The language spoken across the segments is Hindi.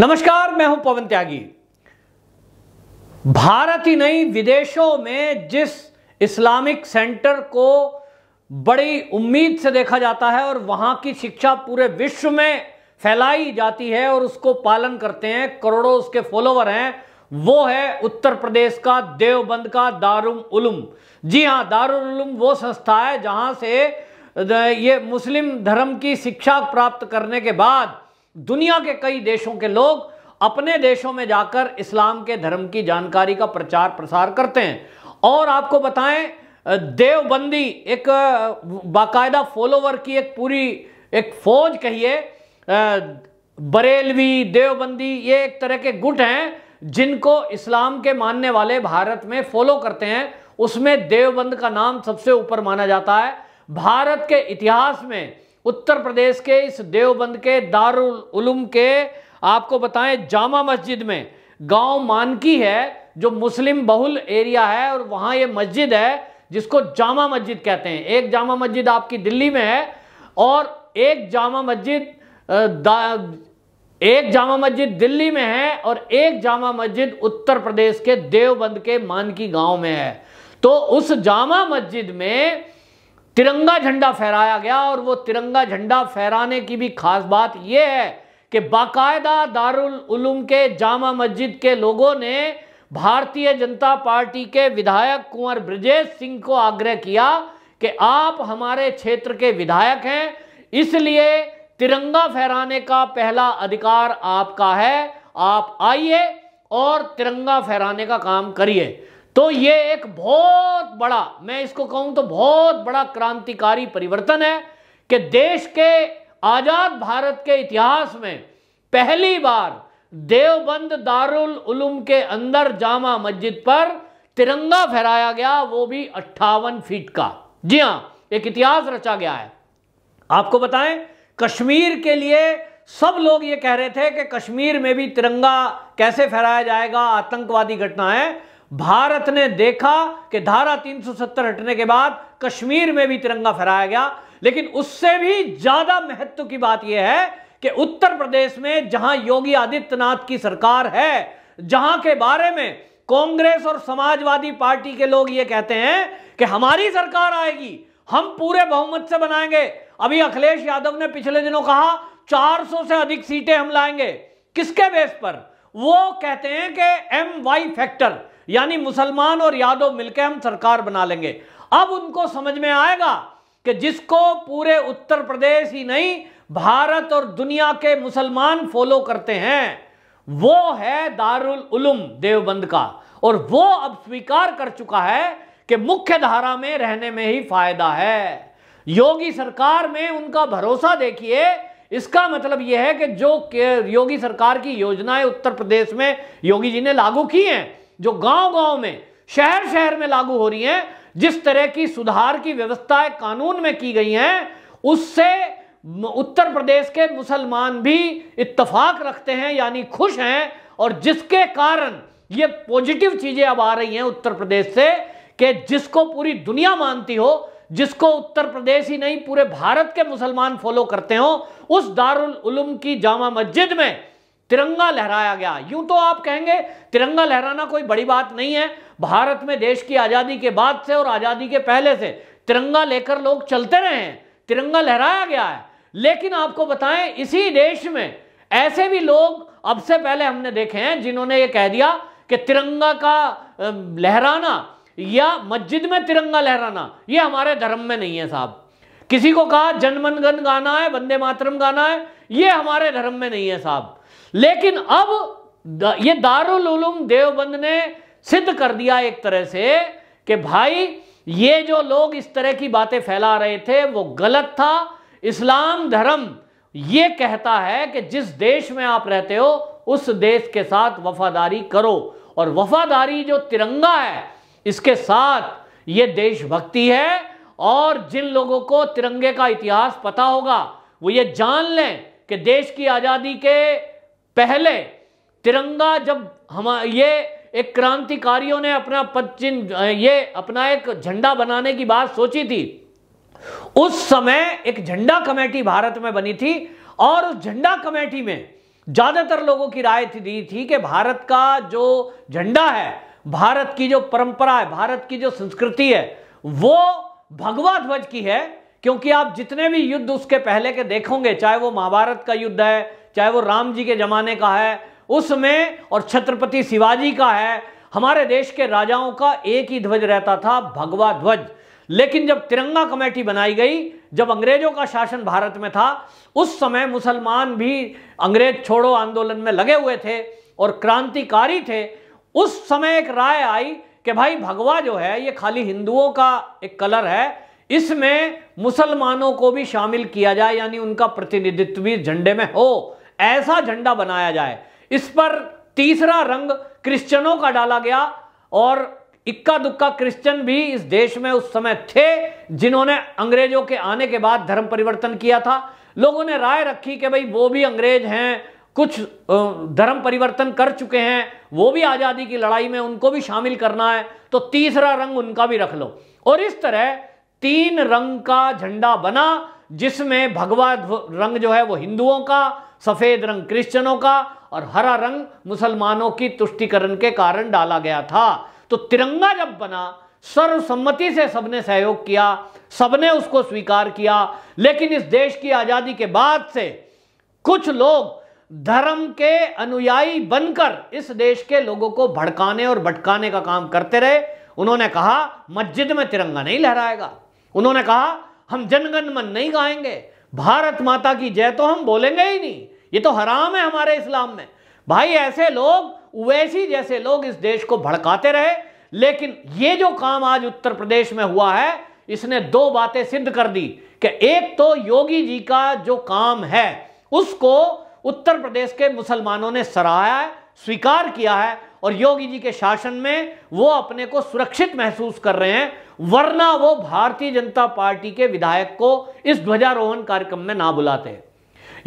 नमस्कार मैं हूं पवन त्यागी भारत ही नहीं विदेशों में जिस इस्लामिक सेंटर को बड़ी उम्मीद से देखा जाता है और वहां की शिक्षा पूरे विश्व में फैलाई जाती है और उसको पालन करते हैं करोड़ों उसके फॉलोवर हैं वो है उत्तर प्रदेश का देवबंद का दारुल उलूम जी हाँ दारुल उलूम वो संस्था है जहां से ये मुस्लिम धर्म की शिक्षा प्राप्त करने के बाद दुनिया के कई देशों के लोग अपने देशों में जाकर इस्लाम के धर्म की जानकारी का प्रचार प्रसार करते हैं और आपको बताएं देवबंदी एक बाकायदा फॉलोवर की एक पूरी एक फौज कहिए बरेलवी देवबंदी ये एक तरह के गुट हैं जिनको इस्लाम के मानने वाले भारत में फॉलो करते हैं उसमें देवबंद का नाम सबसे ऊपर माना जाता है भारत के इतिहास में उत्तर प्रदेश के इस देवबंद के दारुल उलूम के आपको बताएं जामा मस्जिद में गांव मानकी है जो मुस्लिम बहुल एरिया है और वहां ये मस्जिद है जिसको जामा मस्जिद कहते हैं एक जामा मस्जिद आपकी दिल्ली में है और एक जामा मस्जिद एक जामा मस्जिद दिल्ली में है और एक जामा मस्जिद उत्तर प्रदेश के देवबंद के मानकी गांव में है तो उस जामा मस्जिद में तिरंगा झंडा फहराया गया और वो तिरंगा झंडा फहराने की भी खास बात यह है कि बाकायदा दारुल उलूम के जामा मस्जिद के लोगों ने भारतीय जनता पार्टी के विधायक कुंवर ब्रजेश सिंह को आग्रह किया कि आप हमारे क्षेत्र के विधायक हैं इसलिए तिरंगा फहराने का पहला अधिकार आपका है आप आइए और तिरंगा फहराने का काम करिए तो ये एक बहुत बड़ा मैं इसको कहूं तो बहुत बड़ा क्रांतिकारी परिवर्तन है कि देश के आज़ाद भारत के इतिहास में पहली बार देवबंद दारुल उलूम के अंदर जामा मस्जिद पर तिरंगा फहराया गया वो भी अट्ठावन फीट का जी हां एक इतिहास रचा गया है आपको बताएं कश्मीर के लिए सब लोग ये कह रहे थे कि कश्मीर में भी तिरंगा कैसे फहराया जाएगा आतंकवादी घटना है भारत ने देखा कि धारा 370 हटने के बाद कश्मीर में भी तिरंगा फहराया गया लेकिन उससे भी ज्यादा महत्व की बात यह है कि उत्तर प्रदेश में जहां योगी आदित्यनाथ की सरकार है जहां के बारे में कांग्रेस और समाजवादी पार्टी के लोग ये कहते हैं कि हमारी सरकार आएगी हम पूरे बहुमत से बनाएंगे अभी अखिलेश यादव ने पिछले दिनों कहा 400 से अधिक सीटें हम लाएंगे किसके बेस पर वो कहते हैं कि एम वाई फैक्टर यानी मुसलमान और यादव मिलकर हम सरकार बना लेंगे अब उनको समझ में आएगा कि जिसको पूरे उत्तर प्रदेश ही नहीं भारत और दुनिया के मुसलमान फॉलो करते हैं वो है दारुल उलूम देवबंद का और वो अब स्वीकार कर चुका है कि मुख्य धारा में रहने में ही फायदा है योगी सरकार में उनका भरोसा देखिए इसका मतलब यह है कि जो योगी सरकार की योजनाएं उत्तर प्रदेश में योगी जी ने लागू की हैं जो गांव गांव में शहर शहर में लागू हो रही हैं जिस तरह की सुधार की व्यवस्थाएं कानून में की गई हैं उससे उत्तर प्रदेश के मुसलमान भी इत्तफाक रखते हैं यानी खुश हैं और जिसके कारण ये पॉजिटिव चीजें अब आ रही हैं उत्तर प्रदेश से कि जिसको पूरी दुनिया मानती हो जिसको उत्तर प्रदेश ही नहीं पूरे भारत के मुसलमान फॉलो करते हो उस दारुल उलूम की जामा मस्जिद में तिरंगा लहराया गया यूं तो आप कहेंगे तिरंगा लहराना कोई बड़ी बात नहीं है भारत में देश की आज़ादी के बाद से और आज़ादी के पहले से तिरंगा लेकर लोग चलते रहे हैं तिरंगा लहराया गया है लेकिन आपको बताएं इसी देश में ऐसे भी लोग अब से पहले हमने देखे हैं जिन्होंने ये कह दिया कि तिरंगा का लहराना या मस्जिद में तिरंगा लहराना ये हमारे धर्म में नहीं है साहब किसी को कहा जनमनगन गाना है वंदे मातरम गाना है ये हमारे धर्म में नहीं है साहब लेकिन अब ये दारुल उलूम देवबंद ने सिद्ध कर दिया एक तरह से कि भाई ये जो लोग इस तरह की बातें फैला रहे थे वो गलत था इस्लाम धर्म ये कहता है कि जिस देश में आप रहते हो उस देश के साथ वफादारी करो और वफादारी जो तिरंगा है इसके साथ ये देशभक्ति है और जिन लोगों को तिरंगे का इतिहास पता होगा वो ये जान लें कि देश की आज़ादी के पहले तिरंगा जब हम ये एक क्रांतिकारियों ने अपना पद ये अपना एक झंडा बनाने की बात सोची थी उस समय एक झंडा कमेटी भारत में बनी थी और उस झंडा कमेटी में ज्यादातर लोगों की राय दी थी कि भारत का जो झंडा है भारत की जो परंपरा है भारत की जो संस्कृति है वो भगवा ध्वज की है क्योंकि आप जितने भी युद्ध उसके पहले के देखोगे चाहे वो महाभारत का युद्ध है चाहे वो राम जी के ज़माने का है उसमें और छत्रपति शिवाजी का है हमारे देश के राजाओं का एक ही ध्वज रहता था भगवा ध्वज लेकिन जब तिरंगा कमेटी बनाई गई जब अंग्रेजों का शासन भारत में था उस समय मुसलमान भी अंग्रेज छोड़ो आंदोलन में लगे हुए थे और क्रांतिकारी थे उस समय एक राय आई कि भाई भगवा जो है ये खाली हिंदुओं का एक कलर है इसमें मुसलमानों को भी शामिल किया जाए यानी उनका प्रतिनिधित्व भी झंडे में हो ऐसा झंडा बनाया जाए इस पर तीसरा रंग क्रिश्चियनों का डाला गया और इक्का दुक्का क्रिश्चियन भी इस देश में उस समय थे जिन्होंने अंग्रेजों के आने के बाद धर्म परिवर्तन किया था लोगों ने राय रखी कि भाई वो भी अंग्रेज हैं कुछ धर्म परिवर्तन कर चुके हैं वो भी आज़ादी की लड़ाई में उनको भी शामिल करना है तो तीसरा रंग उनका भी रख लो और इस तरह तीन रंग का झंडा बना जिसमें भगवा रंग जो है वो हिंदुओं का सफ़ेद रंग क्रिश्चनों का और हरा रंग मुसलमानों की तुष्टिकरण के कारण डाला गया था तो तिरंगा जब बना सर्वसम्मति से सबने सहयोग किया सबने उसको स्वीकार किया लेकिन इस देश की आज़ादी के बाद से कुछ लोग धर्म के अनुयायी बनकर इस देश के लोगों को भड़काने और भटकाने का काम करते रहे उन्होंने कहा मस्जिद में तिरंगा नहीं लहराएगा उन्होंने कहा हम जनगण मन नहीं गाएंगे भारत माता की जय तो हम बोलेंगे ही नहीं ये तो हराम है हमारे इस्लाम में भाई ऐसे लोग वैसी जैसे लोग इस देश को भड़काते रहे लेकिन ये जो काम आज उत्तर प्रदेश में हुआ है इसने दो बातें सिद्ध कर दी कि एक तो योगी जी का जो काम है उसको उत्तर प्रदेश के मुसलमानों ने सराहा है स्वीकार किया है और योगी जी के शासन में वो अपने को सुरक्षित महसूस कर रहे हैं वरना वो भारतीय जनता पार्टी के विधायक को इस ध्वजारोहण कार्यक्रम में ना बुलाते हैं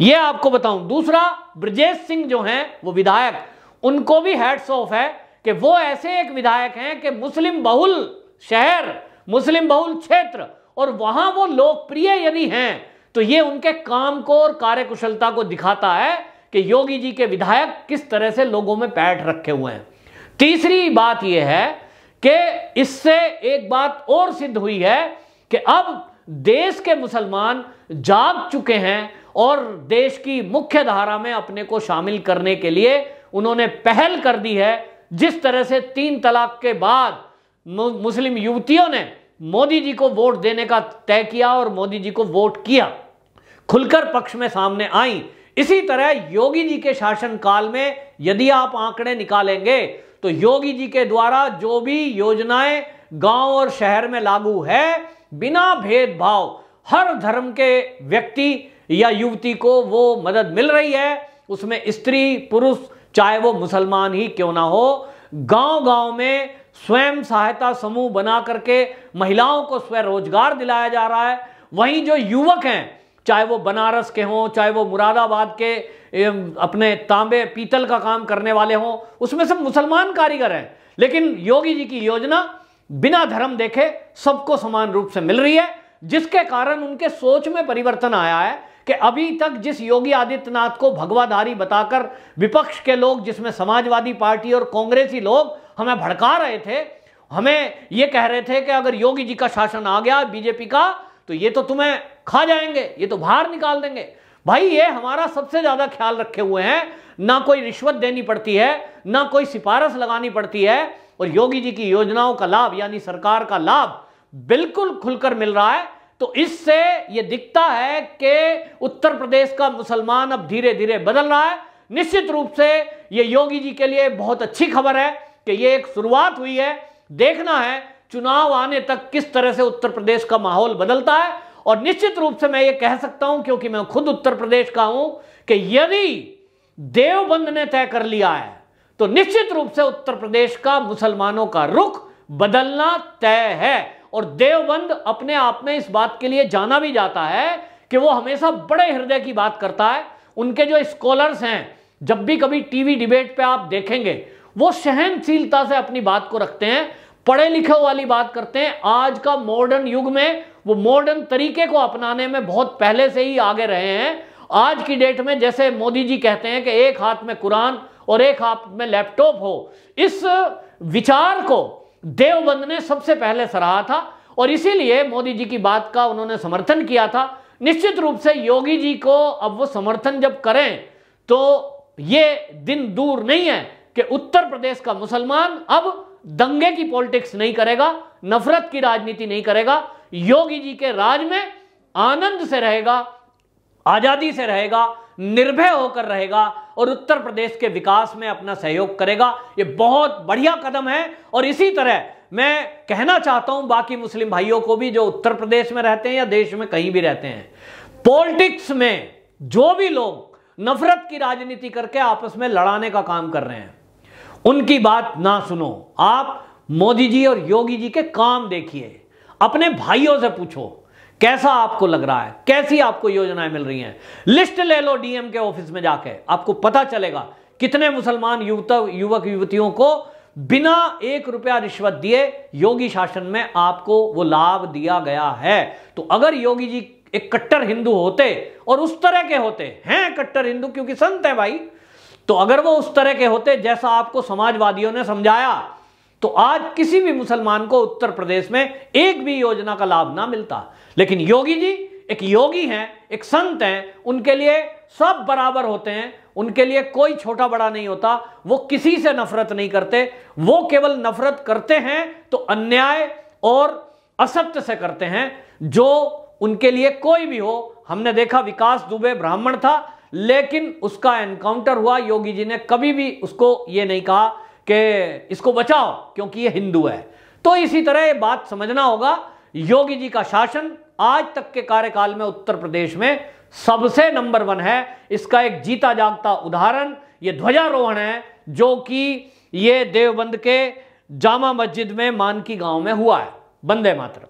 यह आपको बताऊं दूसरा ब्रजेश सिंह जो हैं वो विधायक उनको भी हेड्स ऑफ है कि वो ऐसे एक विधायक हैं कि मुस्लिम बहुल शहर मुस्लिम बहुल क्षेत्र और वहां वो लोकप्रिय यदि हैं तो ये उनके काम को और कार्यकुशलता को दिखाता है कि योगी जी के विधायक किस तरह से लोगों में पैठ रखे हुए हैं तीसरी बात यह है कि इससे एक बात और सिद्ध हुई है कि अब देश के मुसलमान जाग चुके हैं और देश की मुख्य धारा में अपने को शामिल करने के लिए उन्होंने पहल कर दी है जिस तरह से तीन तलाक के बाद मुस्लिम युवतियों ने मोदी जी को वोट देने का तय किया और मोदी जी को वोट किया खुलकर पक्ष में सामने आई इसी तरह योगी जी के शासनकाल में यदि आप आंकड़े निकालेंगे तो योगी जी के द्वारा जो भी योजनाएं गांव और शहर में लागू है बिना भेदभाव हर धर्म के व्यक्ति या युवती को वो मदद मिल रही है उसमें स्त्री पुरुष चाहे वो मुसलमान ही क्यों ना हो गांव गांव में स्वयं सहायता समूह बना करके महिलाओं को स्वरोजगार दिलाया जा रहा है वहीं जो युवक हैं चाहे वो बनारस के हों चाहे वो मुरादाबाद के अपने तांबे पीतल का काम करने वाले हों उसमें सब मुसलमान कारीगर हैं लेकिन योगी जी की योजना बिना धर्म देखे सबको समान रूप से मिल रही है जिसके कारण उनके सोच में परिवर्तन आया है कि अभी तक जिस योगी आदित्यनाथ को भगवाधारी बताकर विपक्ष के लोग जिसमें समाजवादी पार्टी और कांग्रेसी लोग हमें भड़का रहे थे हमें ये कह रहे थे कि अगर योगी जी का शासन आ गया बीजेपी का तो ये तो तुम्हें खा जाएंगे ये तो बाहर निकाल देंगे भाई ये हमारा सबसे ज़्यादा ख्याल रखे हुए हैं ना कोई रिश्वत देनी पड़ती है ना कोई सिफारस लगानी पड़ती है और योगी जी की योजनाओं का लाभ यानी सरकार का लाभ बिल्कुल खुलकर मिल रहा है तो इससे यह दिखता है कि उत्तर प्रदेश का मुसलमान अब धीरे धीरे बदल रहा है निश्चित रूप से ये योगी जी के लिए बहुत अच्छी खबर है कि ये एक शुरुआत हुई है देखना है चुनाव आने तक किस तरह से उत्तर प्रदेश का माहौल बदलता है और निश्चित रूप से मैं ये कह सकता हूं क्योंकि मैं खुद उत्तर प्रदेश का हूं कि यदि देवबंद ने तय कर लिया है तो निश्चित रूप से उत्तर प्रदेश का मुसलमानों का रुख बदलना तय है और देवबंद अपने आप में इस बात के लिए जाना भी जाता है कि वो हमेशा बड़े हृदय की बात करता है उनके जो स्कॉलर्स हैं जब भी कभी टीवी डिबेट पे आप देखेंगे वो सहनशीलता से अपनी बात को रखते हैं पढ़े लिखे वाली बात करते हैं आज का मॉडर्न युग में वो मॉडर्न तरीके को अपनाने में बहुत पहले से ही आगे रहे हैं आज की डेट में जैसे मोदी जी कहते हैं कि एक हाथ में कुरान और एक हाथ में लैपटॉप हो इस विचार को देवबंद ने सबसे पहले सराहा था और इसीलिए मोदी जी की बात का उन्होंने समर्थन किया था निश्चित रूप से योगी जी को अब वो समर्थन जब करें तो ये दिन दूर नहीं है कि उत्तर प्रदेश का मुसलमान अब दंगे की पॉलिटिक्स नहीं करेगा नफरत की राजनीति नहीं करेगा योगी जी के राज में आनंद से रहेगा आजादी से रहेगा निर्भय होकर रहेगा और उत्तर प्रदेश के विकास में अपना सहयोग करेगा ये बहुत बढ़िया कदम है और इसी तरह मैं कहना चाहता हूं बाकी मुस्लिम भाइयों को भी जो उत्तर प्रदेश में रहते हैं या देश में कहीं भी रहते हैं पॉलिटिक्स में जो भी लोग नफरत की राजनीति करके आपस में लड़ाने का काम कर रहे हैं उनकी बात ना सुनो आप मोदी जी और योगी जी के काम देखिए अपने भाइयों से पूछो कैसा आपको लग रहा है कैसी आपको योजनाएं मिल रही हैं लिस्ट ले लो डीएम के ऑफिस में जाके आपको पता चलेगा कितने मुसलमान युवक युवक युवतियों को बिना एक रुपया रिश्वत दिए योगी शासन में आपको वो लाभ दिया गया है तो अगर योगी जी एक कट्टर हिंदू होते और उस तरह के होते हैं कट्टर हिंदू क्योंकि संत है भाई तो अगर वो उस तरह के होते जैसा आपको समाजवादियों ने समझाया तो आज किसी भी मुसलमान को उत्तर प्रदेश में एक भी योजना का लाभ ना मिलता लेकिन योगी जी एक योगी हैं एक संत हैं उनके लिए सब बराबर होते हैं उनके लिए कोई छोटा बड़ा नहीं होता वो किसी से नफरत नहीं करते वो केवल नफरत करते हैं तो अन्याय और असत्य से करते हैं जो उनके लिए कोई भी हो हमने देखा विकास दुबे ब्राह्मण था लेकिन उसका एनकाउंटर हुआ योगी जी ने कभी भी उसको ये नहीं कहा कि इसको बचाओ क्योंकि ये हिंदू है तो इसी तरह ये बात समझना होगा योगी जी का शासन आज तक के कार्यकाल में उत्तर प्रदेश में सबसे नंबर वन है इसका एक जीता जागता उदाहरण ये ध्वजारोहण है जो कि ये देवबंद के जामा मस्जिद में मानकी गांव में हुआ है बंदे मात्र